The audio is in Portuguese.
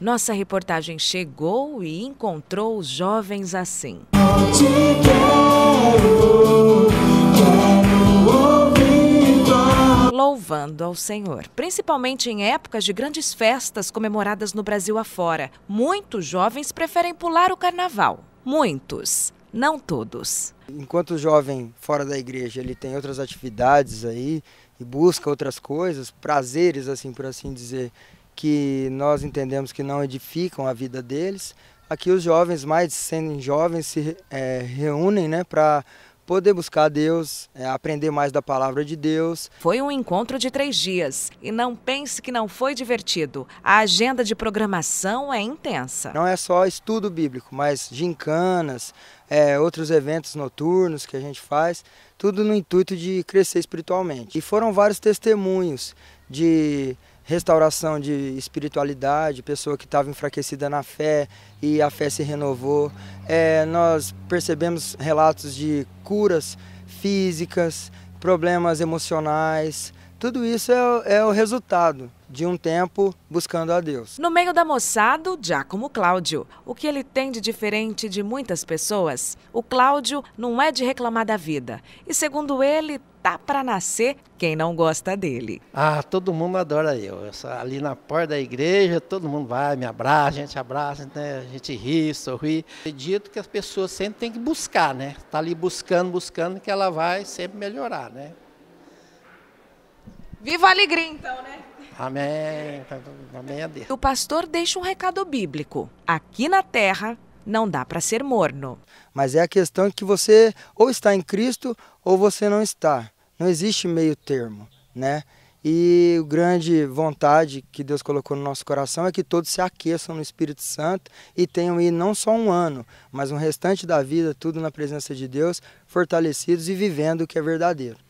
Nossa reportagem chegou e encontrou os jovens assim. Louvando ao Senhor, principalmente em épocas de grandes festas comemoradas no Brasil afora. Muitos jovens preferem pular o carnaval. Muitos, não todos. Enquanto o jovem fora da igreja ele tem outras atividades aí e busca outras coisas, prazeres assim por assim dizer, que nós entendemos que não edificam a vida deles. Aqui os jovens, mais de 100 jovens, se é, reúnem né, para poder buscar Deus, é, aprender mais da palavra de Deus. Foi um encontro de três dias e não pense que não foi divertido. A agenda de programação é intensa. Não é só estudo bíblico, mas gincanas, é, outros eventos noturnos que a gente faz, tudo no intuito de crescer espiritualmente. E foram vários testemunhos de restauração de espiritualidade, pessoa que estava enfraquecida na fé e a fé se renovou. É, nós percebemos relatos de curas físicas, problemas emocionais, tudo isso é, é o resultado de um tempo buscando a Deus. No meio da moçada, Giacomo Cláudio. O que ele tem de diferente de muitas pessoas? O Cláudio não é de reclamar da vida. E segundo ele, tá para nascer quem não gosta dele. Ah, todo mundo adora eu. eu sou ali na porta da igreja, todo mundo vai, me abraça, a gente abraça, né? a gente ri, sorri. Acredito que as pessoas sempre têm que buscar, né? Tá ali buscando, buscando, que ela vai sempre melhorar, né? Viva a alegria, então, né? Amém. Então, amém a Deus. O pastor deixa um recado bíblico. Aqui na terra não dá para ser morno. Mas é a questão que você ou está em Cristo ou você não está. Não existe meio termo, né? E a grande vontade que Deus colocou no nosso coração é que todos se aqueçam no Espírito Santo e tenham aí não só um ano, mas um restante da vida, tudo na presença de Deus, fortalecidos e vivendo o que é verdadeiro.